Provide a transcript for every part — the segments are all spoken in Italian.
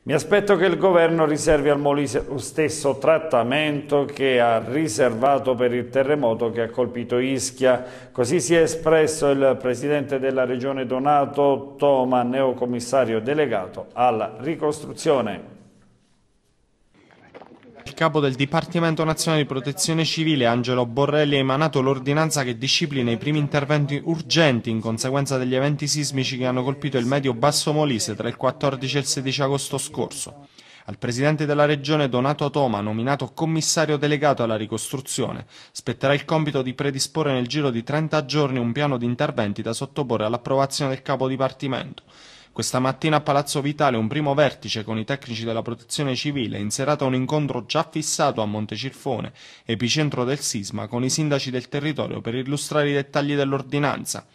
Mi aspetto che il governo riservi al Molise lo stesso trattamento che ha riservato per il terremoto che ha colpito Ischia. Così si è espresso il presidente della regione Donato Toma, neocommissario delegato alla ricostruzione capo del Dipartimento Nazionale di Protezione Civile Angelo Borrelli ha emanato l'ordinanza che disciplina i primi interventi urgenti in conseguenza degli eventi sismici che hanno colpito il medio-basso Molise tra il 14 e il 16 agosto scorso. Al presidente della regione Donato Toma, nominato commissario delegato alla ricostruzione, spetterà il compito di predisporre nel giro di 30 giorni un piano di interventi da sottoporre all'approvazione del capo dipartimento. Questa mattina a Palazzo Vitale un primo vertice con i tecnici della protezione civile, in serata un incontro già fissato a Montecirfone, epicentro del sisma, con i sindaci del territorio per illustrare i dettagli dell'ordinanza.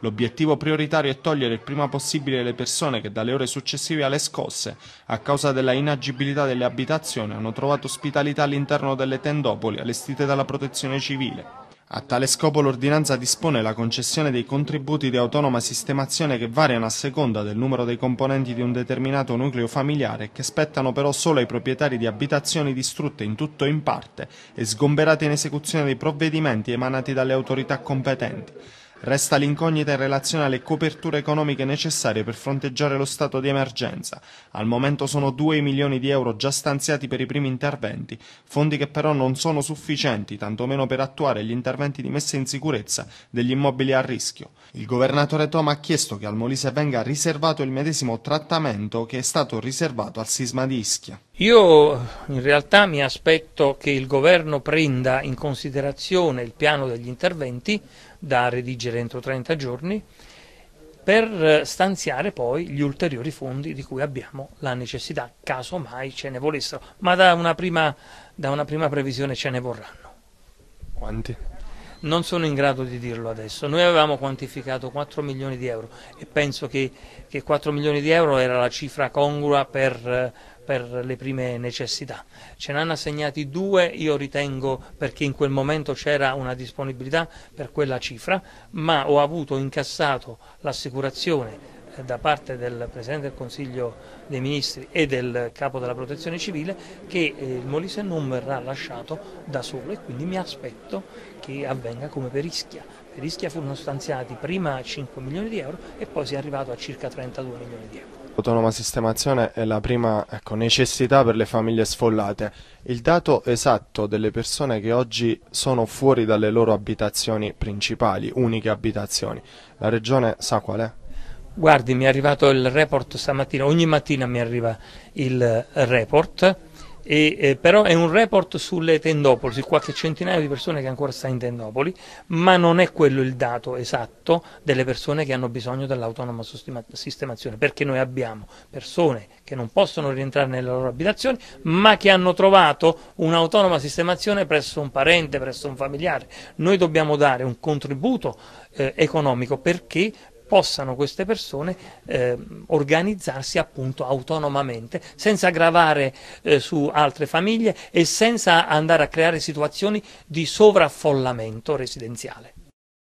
L'obiettivo prioritario è togliere il prima possibile le persone che dalle ore successive alle scosse, a causa della inagibilità delle abitazioni, hanno trovato ospitalità all'interno delle tendopoli allestite dalla protezione civile. A tale scopo l'ordinanza dispone la concessione dei contributi di autonoma sistemazione che variano a seconda del numero dei componenti di un determinato nucleo familiare e che spettano però solo ai proprietari di abitazioni distrutte in tutto o in parte e sgomberate in esecuzione dei provvedimenti emanati dalle autorità competenti. Resta l'incognita in relazione alle coperture economiche necessarie per fronteggiare lo stato di emergenza. Al momento sono 2 milioni di euro già stanziati per i primi interventi, fondi che però non sono sufficienti, tantomeno per attuare gli interventi di messa in sicurezza degli immobili a rischio. Il governatore Toma ha chiesto che al Molise venga riservato il medesimo trattamento che è stato riservato al sisma di Ischia. Io in realtà mi aspetto che il governo prenda in considerazione il piano degli interventi da redigere entro 30 giorni per eh, stanziare poi gli ulteriori fondi di cui abbiamo la necessità, caso mai ce ne volessero, ma da una prima, da una prima previsione ce ne vorranno. Quanti? non sono in grado di dirlo adesso. Noi avevamo quantificato 4 milioni di euro e penso che, che 4 milioni di euro era la cifra congrua per, per le prime necessità. Ce ne hanno assegnati due, io ritengo, perché in quel momento c'era una disponibilità per quella cifra, ma ho avuto incassato l'assicurazione da parte del Presidente del Consiglio dei Ministri e del Capo della Protezione Civile che eh, il Molise non verrà lasciato da solo e quindi mi aspetto che avvenga come per Ischia. Per Ischia furono stanziati prima 5 milioni di euro e poi si è arrivato a circa 32 milioni di euro. L'autonoma sistemazione è la prima ecco, necessità per le famiglie sfollate. Il dato esatto delle persone che oggi sono fuori dalle loro abitazioni principali, uniche abitazioni, la regione sa qual è? Guardi, mi è arrivato il report stamattina, ogni mattina mi arriva il eh, report, e, eh, però è un report sulle tendopoli, su qualche centinaio di persone che ancora sta in tendopoli, ma non è quello il dato esatto delle persone che hanno bisogno dell'autonoma sistemazione, perché noi abbiamo persone che non possono rientrare nelle loro abitazioni, ma che hanno trovato un'autonoma sistemazione presso un parente, presso un familiare. Noi dobbiamo dare un contributo eh, economico perché possano queste persone eh, organizzarsi appunto autonomamente, senza gravare eh, su altre famiglie e senza andare a creare situazioni di sovraffollamento residenziale.